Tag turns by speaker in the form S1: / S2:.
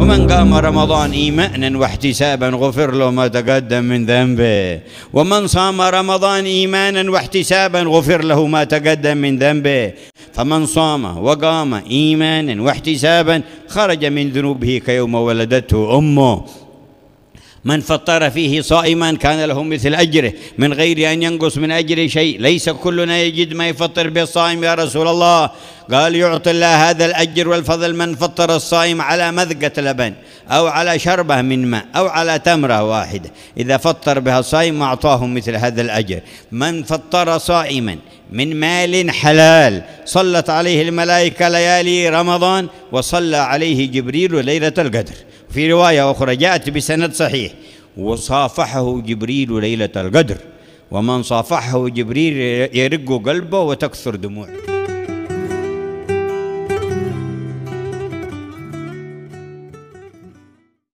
S1: ومن قام رمضان إيمانا واحتسابا غفر له ما تقدم من ذنبه ومن صام رمضان إيمانا واحتسابا غفر له ما تقدم من ذنبه فمن صام وقام إيمانا واحتسابا خرج من ذنوبه كيوم ولدته أمه من فطر فيه صائما كان له مثل اجره من غير ان ينقص من اجره شيء ليس كلنا يجد ما يفطر به الصائم يا رسول الله قال يعطي الله هذا الاجر والفضل من فطر الصائم على مذقه لبن او على شربه من ماء او على تمره واحده اذا فطر بها الصائم اعطاه مثل هذا الاجر من فطر صائما من مال حلال صلت عليه الملائكة ليالي رمضان وصلى عليه جبريل ليلة القدر في رواية أخرى جاءت بسند صحيح وصافحه جبريل ليلة القدر ومن صافحه جبريل يرق قلبه وتكثر دموعه